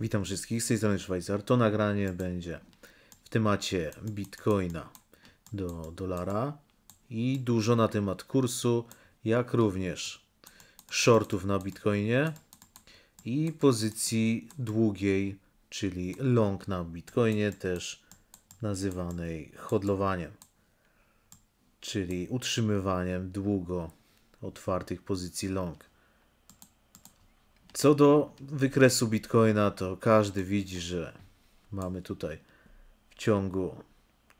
Witam wszystkich, z tej strony Szwajcar. To nagranie będzie w temacie bitcoina do dolara i dużo na temat kursu, jak również shortów na bitcoinie i pozycji długiej, czyli long na bitcoinie, też nazywanej hodlowaniem, czyli utrzymywaniem długo otwartych pozycji long. Co do wykresu Bitcoina, to każdy widzi, że mamy tutaj w ciągu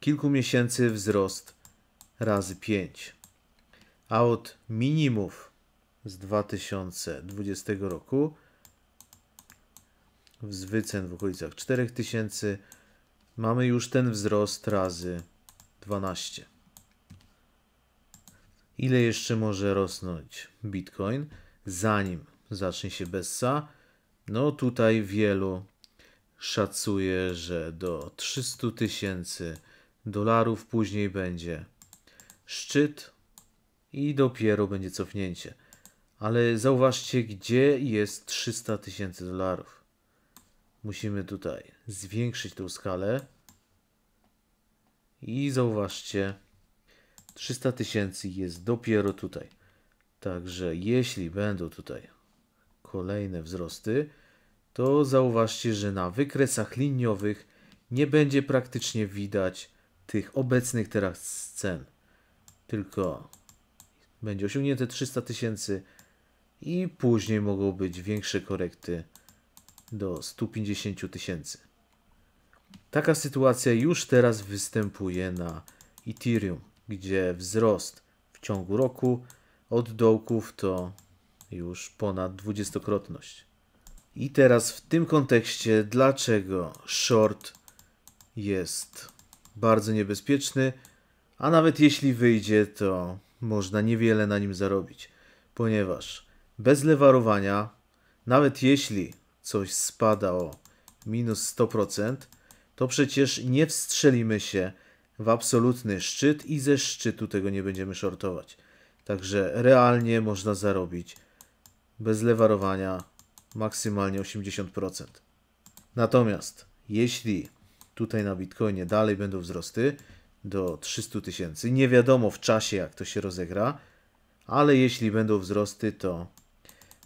kilku miesięcy wzrost razy 5. A od minimów z 2020 roku z wycen w okolicach 4000 mamy już ten wzrost razy 12. Ile jeszcze może rosnąć Bitcoin, zanim zacznie się Bessa. No tutaj wielu szacuje, że do 300 tysięcy dolarów później będzie szczyt i dopiero będzie cofnięcie. Ale zauważcie, gdzie jest 300 tysięcy dolarów. Musimy tutaj zwiększyć tą skalę. I zauważcie, 300 tysięcy jest dopiero tutaj. Także jeśli będą tutaj kolejne wzrosty, to zauważcie, że na wykresach liniowych nie będzie praktycznie widać tych obecnych teraz cen. Tylko będzie osiągnięte 300 tysięcy i później mogą być większe korekty do 150 tysięcy. Taka sytuacja już teraz występuje na Ethereum, gdzie wzrost w ciągu roku od dołków to już ponad dwudziestokrotność. I teraz w tym kontekście, dlaczego short jest bardzo niebezpieczny, a nawet jeśli wyjdzie, to można niewiele na nim zarobić, ponieważ bez lewarowania, nawet jeśli coś spada o minus 100%, to przecież nie wstrzelimy się w absolutny szczyt i ze szczytu tego nie będziemy shortować. Także realnie można zarobić bez lewarowania maksymalnie 80%. Natomiast jeśli tutaj na Bitcoinie dalej będą wzrosty do 300 tysięcy, nie wiadomo w czasie jak to się rozegra, ale jeśli będą wzrosty to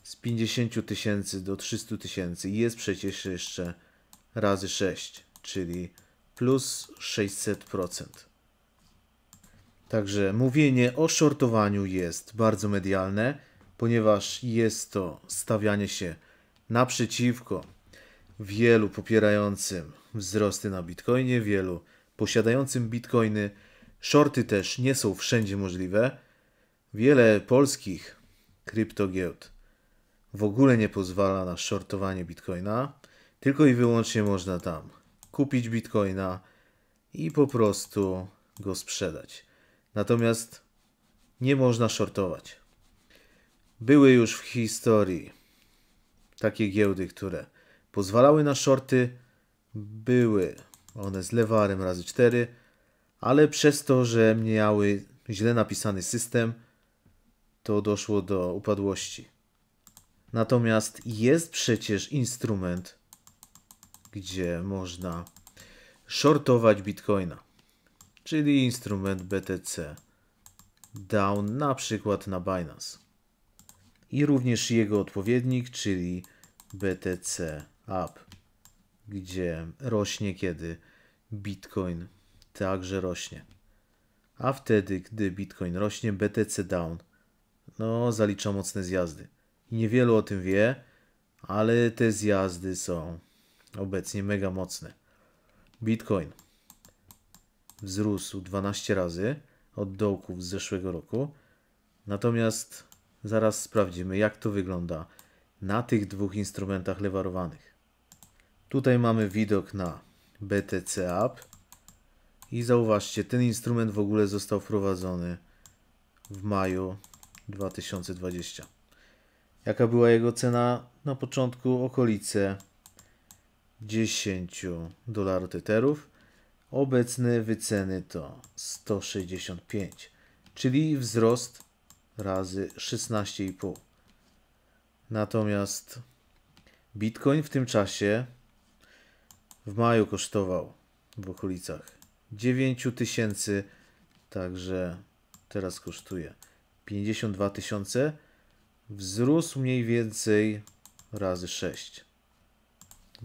z 50 tysięcy do 300 tysięcy jest przecież jeszcze razy 6, czyli plus 600%. Także mówienie o shortowaniu jest bardzo medialne ponieważ jest to stawianie się naprzeciwko wielu popierającym wzrosty na bitcoinie, wielu posiadającym bitcoiny. Shorty też nie są wszędzie możliwe. Wiele polskich kryptogiełd w ogóle nie pozwala na shortowanie bitcoina. Tylko i wyłącznie można tam kupić bitcoina i po prostu go sprzedać. Natomiast nie można shortować. Były już w historii takie giełdy, które pozwalały na shorty. Były one z lewarem razy 4, ale przez to, że miały źle napisany system, to doszło do upadłości. Natomiast jest przecież instrument, gdzie można shortować bitcoina, czyli instrument BTC down na przykład na Binance i również jego odpowiednik, czyli BTC Up, gdzie rośnie, kiedy Bitcoin także rośnie. A wtedy, gdy Bitcoin rośnie, BTC Down no, zalicza mocne zjazdy. I niewielu o tym wie, ale te zjazdy są obecnie mega mocne. Bitcoin wzrósł 12 razy od dołków z zeszłego roku. Natomiast Zaraz sprawdzimy, jak to wygląda na tych dwóch instrumentach lewarowanych. Tutaj mamy widok na BTC App i zauważcie, ten instrument w ogóle został wprowadzony w maju 2020. Jaka była jego cena? Na początku okolice 10 dolarów teterów. Obecne wyceny to 165, czyli wzrost razy 16,5. Natomiast Bitcoin w tym czasie w maju kosztował w okolicach 9 tysięcy, także teraz kosztuje 52 tysiące. Wzrósł mniej więcej razy 6.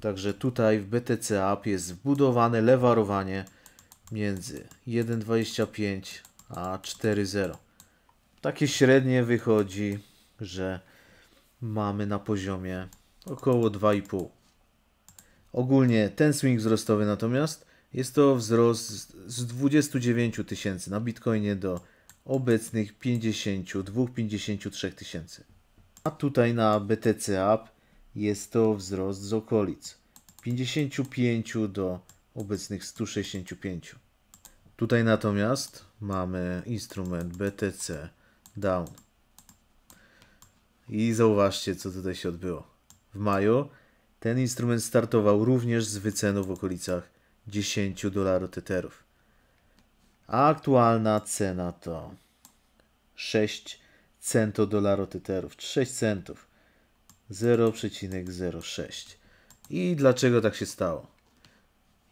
Także tutaj w BTC App jest wbudowane lewarowanie między 1,25 a 4,0 takie średnie wychodzi, że mamy na poziomie około 2,5. Ogólnie ten swing wzrostowy natomiast jest to wzrost z 29 tysięcy na Bitcoinie do obecnych 52-53 tysięcy. A tutaj na BTC App jest to wzrost z okolic 55 do obecnych 165. Tutaj natomiast mamy instrument BTC down. I zauważcie, co tutaj się odbyło. W maju ten instrument startował również z wyceną w okolicach 10 dolarów teterów. aktualna cena to 6 cento dolarów teterów, 6 centów, 0,06. I dlaczego tak się stało?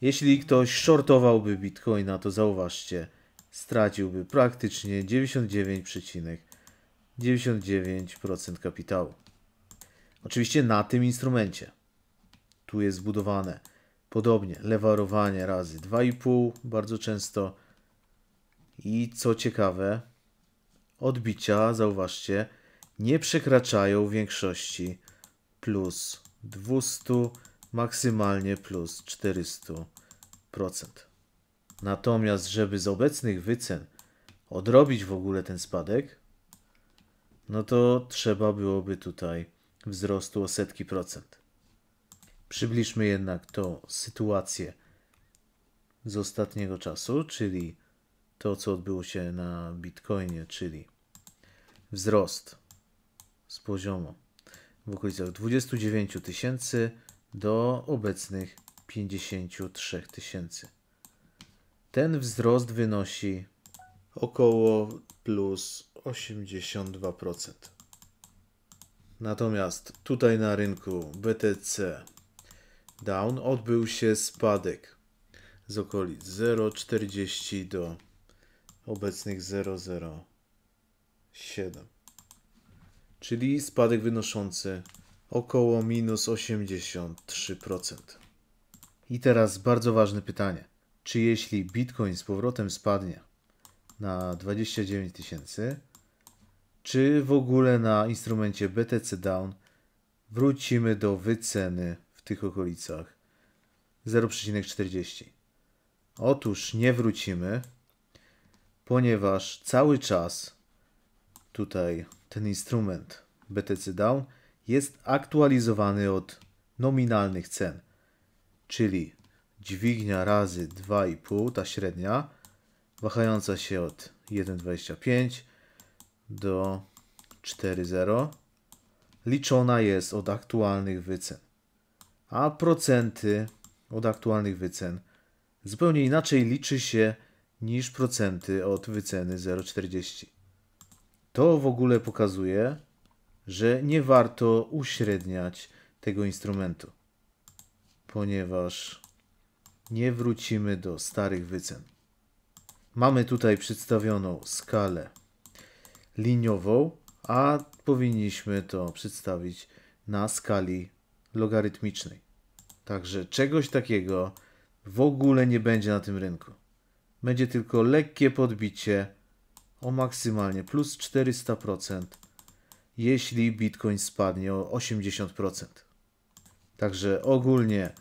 Jeśli ktoś shortowałby bitcoina, to zauważcie, straciłby praktycznie 99,99% kapitału. Oczywiście na tym instrumencie. Tu jest zbudowane podobnie lewarowanie razy 2,5 bardzo często i co ciekawe odbicia, zauważcie, nie przekraczają większości plus 200, maksymalnie plus 400%. Natomiast, żeby z obecnych wycen odrobić w ogóle ten spadek, no to trzeba byłoby tutaj wzrostu o setki procent. Przybliżmy jednak tą sytuację z ostatniego czasu, czyli to, co odbyło się na Bitcoinie, czyli wzrost z poziomu w okolicach 29 tysięcy do obecnych 53 tysięcy. Ten wzrost wynosi około plus 82%. Natomiast tutaj na rynku BTC Down odbył się spadek z okolic 0,40 do obecnych 0,07. Czyli spadek wynoszący około minus 83%. I teraz bardzo ważne pytanie czy jeśli Bitcoin z powrotem spadnie na 29 tysięcy, czy w ogóle na instrumencie BTC Down wrócimy do wyceny w tych okolicach 0,40. Otóż nie wrócimy, ponieważ cały czas tutaj ten instrument BTC Down jest aktualizowany od nominalnych cen, czyli dźwignia razy 2,5, ta średnia, wahająca się od 1,25 do 4,0, liczona jest od aktualnych wycen. A procenty od aktualnych wycen zupełnie inaczej liczy się niż procenty od wyceny 0,40. To w ogóle pokazuje, że nie warto uśredniać tego instrumentu, ponieważ nie wrócimy do starych wycen. Mamy tutaj przedstawioną skalę liniową, a powinniśmy to przedstawić na skali logarytmicznej. Także czegoś takiego w ogóle nie będzie na tym rynku. Będzie tylko lekkie podbicie o maksymalnie plus 400%, jeśli Bitcoin spadnie o 80%. Także ogólnie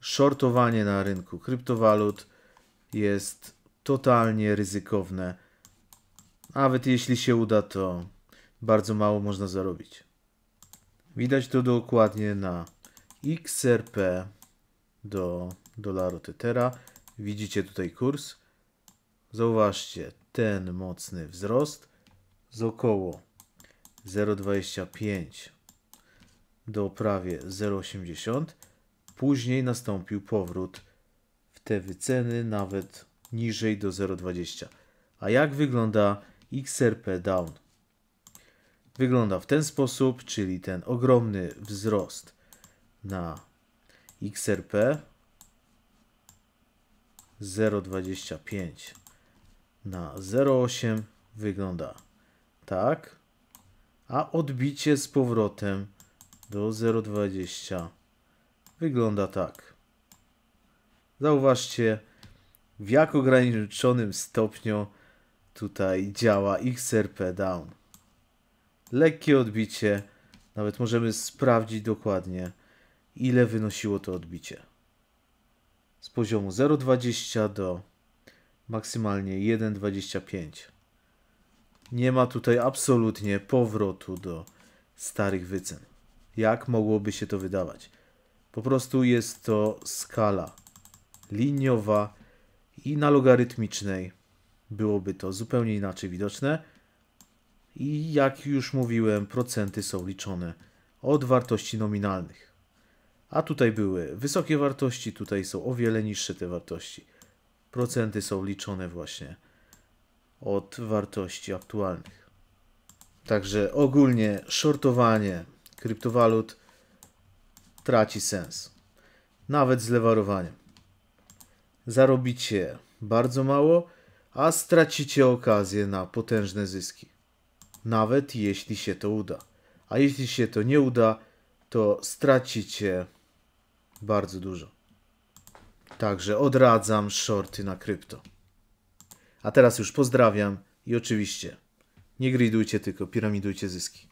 shortowanie na rynku kryptowalut jest totalnie ryzykowne. Nawet jeśli się uda, to bardzo mało można zarobić. Widać to dokładnie na XRP do dolaru Tetera. Widzicie tutaj kurs. Zauważcie ten mocny wzrost z około 0,25 do prawie 0,80 Później nastąpił powrót w te wyceny nawet niżej do 0,20. A jak wygląda XRP Down? Wygląda w ten sposób, czyli ten ogromny wzrost na XRP 0,25 na 0,8 wygląda tak, a odbicie z powrotem do 0,20 wygląda tak. Zauważcie, w jak ograniczonym stopniu tutaj działa XRP Down. Lekkie odbicie, nawet możemy sprawdzić dokładnie, ile wynosiło to odbicie. Z poziomu 0,20 do maksymalnie 1,25. Nie ma tutaj absolutnie powrotu do starych wycen. Jak mogłoby się to wydawać? Po prostu jest to skala liniowa i na logarytmicznej byłoby to zupełnie inaczej widoczne. I jak już mówiłem, procenty są liczone od wartości nominalnych. A tutaj były wysokie wartości, tutaj są o wiele niższe te wartości. Procenty są liczone właśnie od wartości aktualnych. Także ogólnie shortowanie kryptowalut traci sens. Nawet z lewarowaniem. Zarobicie bardzo mało, a stracicie okazję na potężne zyski. Nawet jeśli się to uda. A jeśli się to nie uda, to stracicie bardzo dużo. Także odradzam shorty na krypto. A teraz już pozdrawiam i oczywiście nie gridujcie tylko piramidujcie zyski.